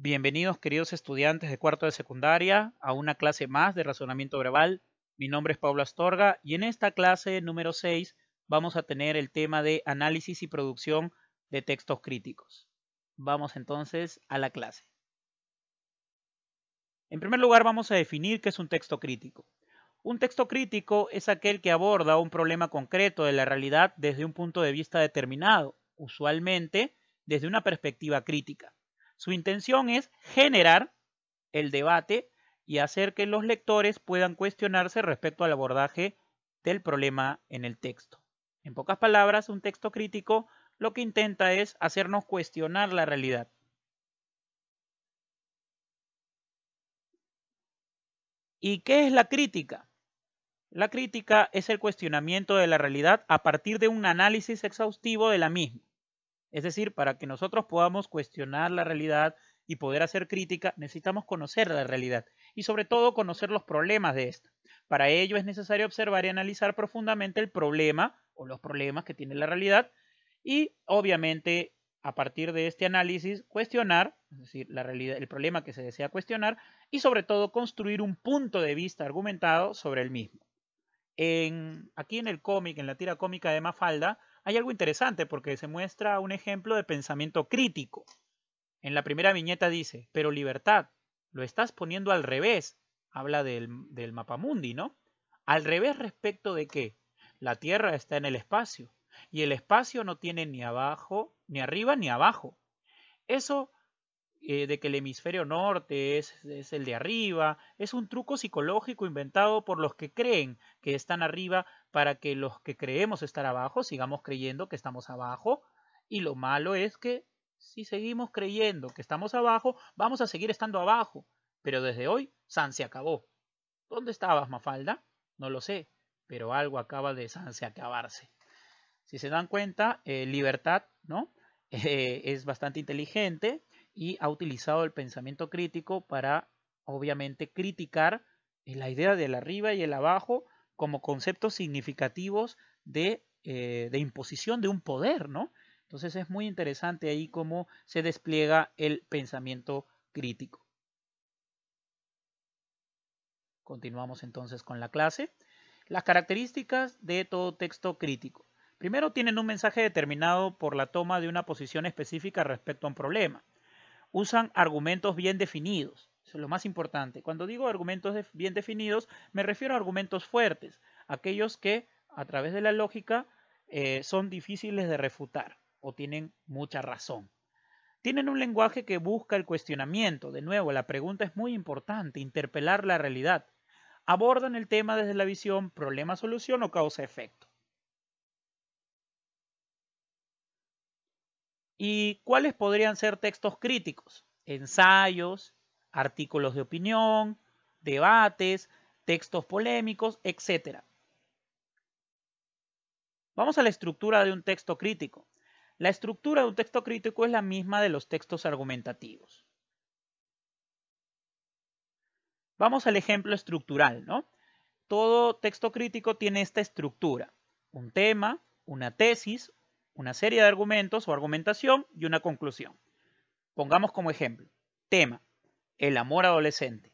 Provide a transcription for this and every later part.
Bienvenidos queridos estudiantes de cuarto de secundaria a una clase más de razonamiento verbal. Mi nombre es Pablo Astorga y en esta clase número 6 vamos a tener el tema de análisis y producción de textos críticos. Vamos entonces a la clase. En primer lugar vamos a definir qué es un texto crítico. Un texto crítico es aquel que aborda un problema concreto de la realidad desde un punto de vista determinado, usualmente desde una perspectiva crítica. Su intención es generar el debate y hacer que los lectores puedan cuestionarse respecto al abordaje del problema en el texto. En pocas palabras, un texto crítico lo que intenta es hacernos cuestionar la realidad. ¿Y qué es la crítica? La crítica es el cuestionamiento de la realidad a partir de un análisis exhaustivo de la misma. Es decir, para que nosotros podamos cuestionar la realidad y poder hacer crítica, necesitamos conocer la realidad y sobre todo conocer los problemas de esta. Para ello es necesario observar y analizar profundamente el problema o los problemas que tiene la realidad y obviamente a partir de este análisis cuestionar, es decir, la realidad, el problema que se desea cuestionar y sobre todo construir un punto de vista argumentado sobre el mismo. En, aquí en el cómic, en la tira cómica de Mafalda, hay algo interesante porque se muestra un ejemplo de pensamiento crítico. En la primera viñeta dice, pero libertad, lo estás poniendo al revés. Habla del, del mapamundi, ¿no? Al revés respecto de que la Tierra está en el espacio y el espacio no tiene ni abajo, ni arriba, ni abajo. Eso eh, de que el hemisferio norte es, es el de arriba es un truco psicológico inventado por los que creen que están arriba para que los que creemos estar abajo sigamos creyendo que estamos abajo y lo malo es que si seguimos creyendo que estamos abajo, vamos a seguir estando abajo. Pero desde hoy, San se acabó. ¿Dónde estabas, Mafalda? No lo sé, pero algo acaba de San se acabarse. Si se dan cuenta, eh, Libertad, ¿no? Eh, es bastante inteligente y ha utilizado el pensamiento crítico para, obviamente, criticar la idea del arriba y el abajo como conceptos significativos eh, de, imposición de un poder, ¿no? Entonces es muy interesante ahí cómo se despliega el pensamiento crítico. Continuamos entonces con la clase. Las características de todo texto crítico. Primero, tienen un mensaje determinado por la toma de una posición específica respecto a un problema. Usan argumentos bien definidos. Eso es lo más importante. Cuando digo argumentos bien definidos, me refiero a argumentos fuertes, aquellos que a través de la lógica eh, son difíciles de refutar o tienen mucha razón. Tienen un lenguaje que busca el cuestionamiento. De nuevo, la pregunta es muy importante, interpelar la realidad. Abordan el tema desde la visión problema-solución o causa-efecto. ¿Y cuáles podrían ser textos críticos? Ensayos, artículos de opinión, debates, textos polémicos, etc. Vamos a la estructura de un texto crítico. La estructura de un texto crítico es la misma de los textos argumentativos. Vamos al ejemplo estructural, ¿no? Todo texto crítico tiene esta estructura. Un tema, una tesis, una serie de argumentos o argumentación y una conclusión. Pongamos como ejemplo, tema. El amor adolescente.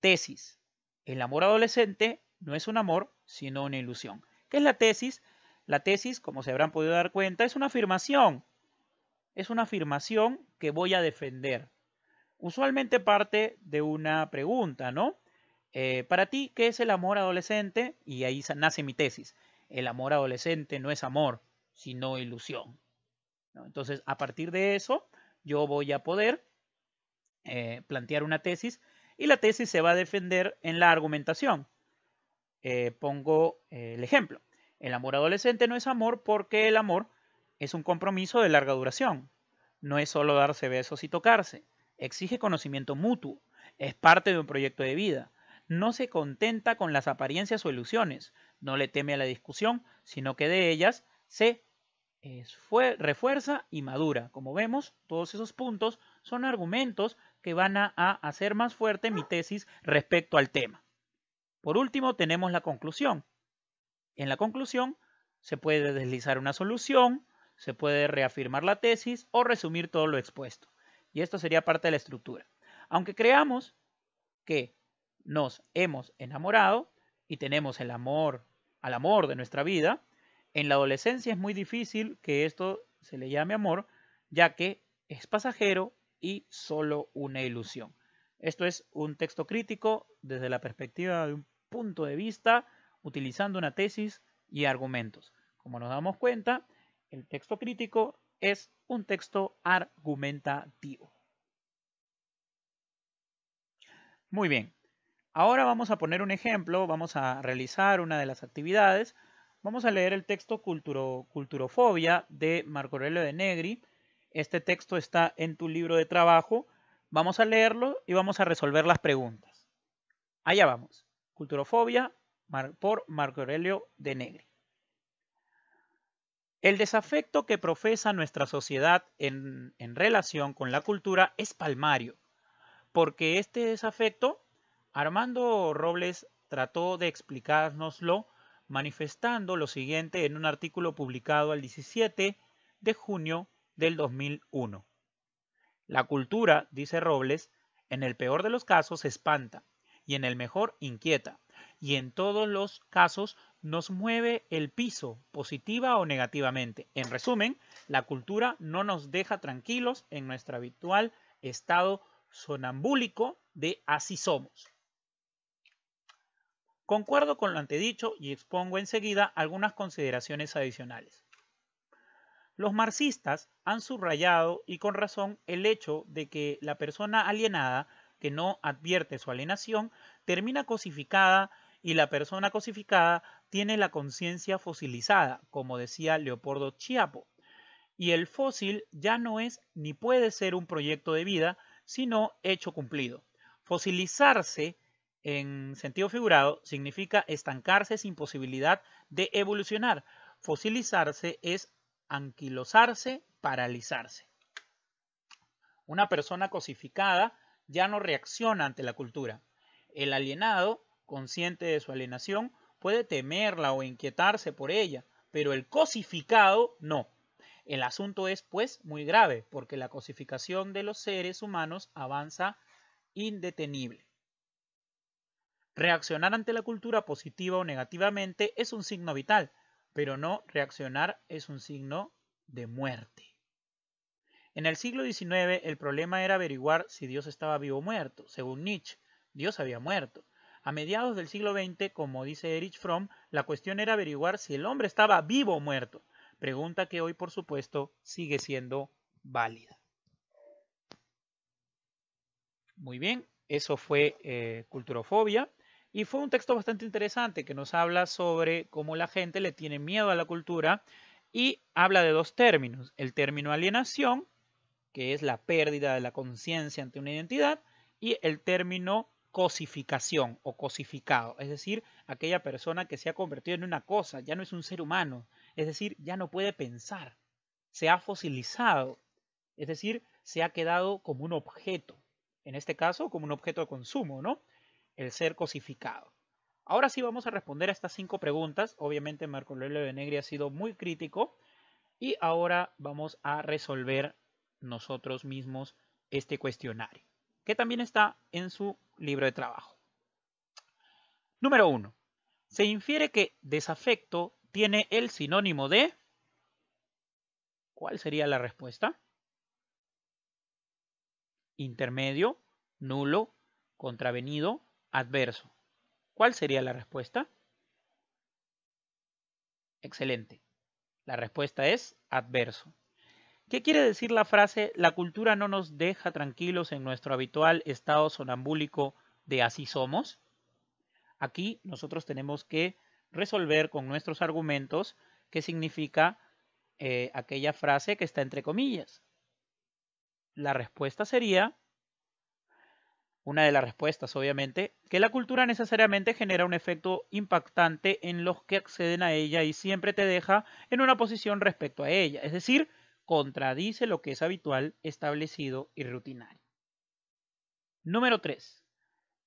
Tesis. El amor adolescente no es un amor, sino una ilusión. ¿Qué es la tesis? La tesis, como se habrán podido dar cuenta, es una afirmación. Es una afirmación que voy a defender. Usualmente parte de una pregunta, ¿no? Eh, para ti, ¿qué es el amor adolescente? Y ahí nace mi tesis. El amor adolescente no es amor, sino ilusión. Entonces, a partir de eso, yo voy a poder eh, plantear una tesis y la tesis se va a defender en la argumentación. Eh, pongo eh, el ejemplo. El amor adolescente no es amor porque el amor es un compromiso de larga duración. No es solo darse besos y tocarse. Exige conocimiento mutuo. Es parte de un proyecto de vida. No se contenta con las apariencias o ilusiones. No le teme a la discusión, sino que de ellas se refuerza y madura. Como vemos, todos esos puntos son argumentos que van a, hacer más fuerte mi tesis respecto al tema. Por último, tenemos la conclusión. En la conclusión se puede deslizar una solución, se puede reafirmar la tesis o resumir todo lo expuesto. Y esto sería parte de la estructura. Aunque creamos que nos hemos enamorado y tenemos el amor al amor de nuestra vida, en la adolescencia es muy difícil que esto se le llame amor, ya que es pasajero, y solo una ilusión. Esto es un texto crítico desde la perspectiva de un punto de vista, utilizando una tesis y argumentos. Como nos damos cuenta, el texto crítico es un texto argumentativo. Muy bien, ahora vamos a poner un ejemplo, vamos a realizar una de las actividades. Vamos a leer el texto Culturofobia de Marco Aurelio de Negri, este texto está en tu libro de trabajo. Vamos a leerlo y vamos a resolver las preguntas. Allá vamos. Culturofobia por Marco Aurelio de Negri. El desafecto que profesa nuestra sociedad en, en, relación con la cultura es palmario, porque este desafecto, Armando Robles trató de explicárnoslo manifestando lo siguiente en un artículo publicado el 17 de junio del 2001. La cultura, dice Robles, en el peor de los casos espanta y en el mejor inquieta y en todos los casos nos mueve el piso, positiva o negativamente. En resumen, la cultura no nos deja tranquilos en nuestro habitual estado sonambúlico de así somos. Concuerdo con lo antedicho y expongo enseguida algunas consideraciones adicionales. Los marxistas han subrayado, y con razón, el hecho de que la persona alienada, que no advierte su alienación, termina cosificada y la persona cosificada tiene la conciencia fosilizada, como decía Leopoldo Chiapo. Y el fósil ya no es ni puede ser un proyecto de vida, sino hecho cumplido. Fosilizarse en sentido figurado significa estancarse sin posibilidad de evolucionar. Fosilizarse es anquilosarse, paralizarse. Una persona cosificada ya no reacciona ante la cultura. El alienado, consciente de su alienación, puede temerla o inquietarse por ella, pero el cosificado no. El asunto es, pues, muy grave, porque la cosificación de los seres humanos avanza indetenible. Reaccionar ante la cultura positiva o negativamente es un signo vital, pero no reaccionar es un signo de muerte. En el siglo XIX el problema era averiguar si Dios estaba vivo o muerto. Según Nietzsche, Dios había muerto. A mediados del siglo XX, como dice Erich Fromm, la cuestión era averiguar si el hombre estaba vivo o muerto, pregunta que hoy por supuesto sigue siendo válida. Muy bien, eso fue eh, Culturofobia. Y fue un texto bastante interesante que nos habla sobre cómo la gente le tiene miedo a la cultura y habla de dos términos, el término alienación, que es la pérdida de la conciencia ante una identidad, y el término cosificación o cosificado, es decir, aquella persona que se ha convertido en una cosa, ya no es un ser humano, es decir, ya no puede pensar, se ha fosilizado, es decir, se ha quedado como un objeto, en este caso como un objeto de consumo, ¿no? el ser cosificado. Ahora sí vamos a responder a estas cinco preguntas. Obviamente Marco de Negri ha sido muy crítico y ahora vamos a resolver nosotros mismos este cuestionario, que también está en su libro de trabajo. Número 1. Se infiere que desafecto tiene el sinónimo de... ¿Cuál sería la respuesta? Intermedio, nulo, contravenido, adverso. ¿Cuál sería la respuesta? Excelente. La respuesta es adverso. ¿Qué quiere decir la frase la cultura no nos deja tranquilos en nuestro habitual estado sonambúlico de así somos? Aquí nosotros tenemos que resolver con nuestros argumentos qué significa eh, aquella frase que está entre comillas. La respuesta sería una de las respuestas, obviamente, que la cultura necesariamente genera un efecto impactante en los que acceden a ella y siempre te deja en una posición respecto a ella, es decir, contradice lo que es habitual, establecido y rutinario. Número 3.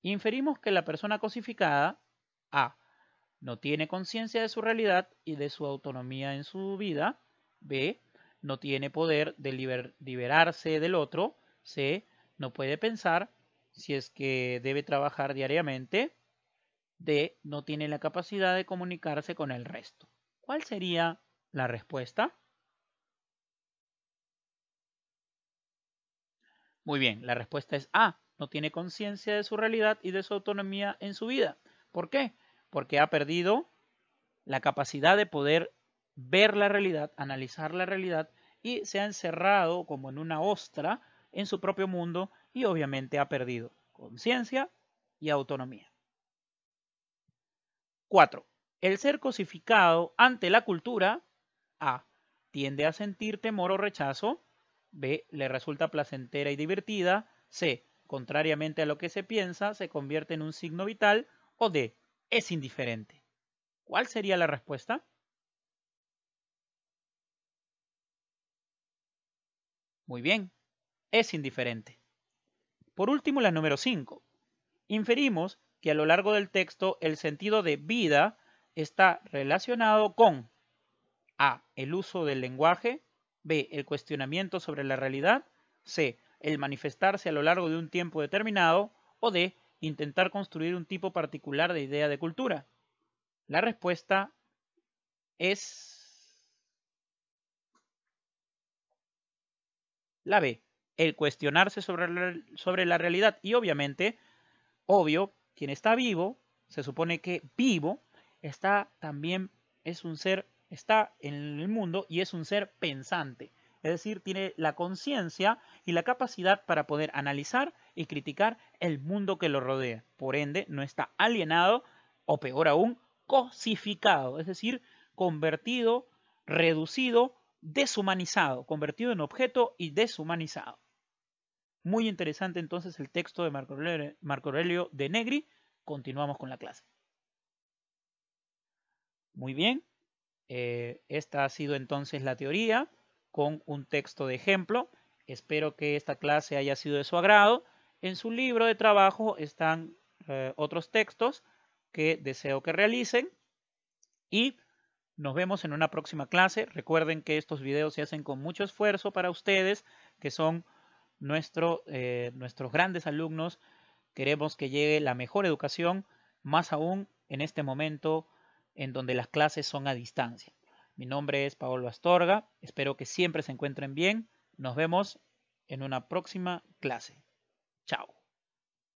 Inferimos que la persona cosificada A. No tiene conciencia de su realidad y de su autonomía en su vida. B. No tiene poder de liberarse del otro. C. No puede pensar si es que debe trabajar diariamente, D. No tiene la capacidad de comunicarse con el resto. ¿Cuál sería la respuesta? Muy bien, la respuesta es A. No tiene conciencia de su realidad y de su autonomía en su vida. ¿Por qué? Porque ha perdido la capacidad de poder ver la realidad, analizar la realidad y se ha encerrado como en una ostra en su propio mundo y obviamente ha perdido conciencia y autonomía. 4. El ser cosificado ante la cultura A. Tiende a sentir temor o rechazo. B. Le resulta placentera y divertida. C. Contrariamente a lo que se piensa, se convierte en un signo vital. O D. Es indiferente. ¿Cuál sería la respuesta? Muy bien, es indiferente. Por último, la número 5. Inferimos que a lo largo del texto el sentido de vida está relacionado con A. El uso del lenguaje. B. El cuestionamiento sobre la realidad. C. El manifestarse a lo largo de un tiempo determinado. O D. Intentar construir un tipo particular de idea de cultura. La respuesta es la B el cuestionarse sobre la, sobre la realidad. Y obviamente, obvio, quien está vivo, se supone que vivo, está también, es un ser, está en el mundo y es un ser pensante. Es decir, tiene la conciencia y la capacidad para poder analizar y criticar el mundo que lo rodea. Por ende, no está alienado o peor aún, cosificado. Es decir, convertido, reducido, deshumanizado, convertido en objeto y deshumanizado. Muy interesante entonces el texto de Marco Aurelio, de Negri. Continuamos con la clase. Muy bien, eh, esta ha sido entonces la teoría con un texto de ejemplo. Espero que esta clase haya sido de su agrado. En su libro de trabajo están eh, otros textos que deseo que realicen y nos vemos en una próxima clase. Recuerden que estos videos se hacen con mucho esfuerzo para ustedes que son nuestro, eh, nuestros grandes alumnos. Queremos que llegue la mejor educación, más aún en este momento en donde las clases son a distancia. Mi nombre es Paolo Astorga, espero que siempre se encuentren bien. Nos vemos en una próxima clase. Chao.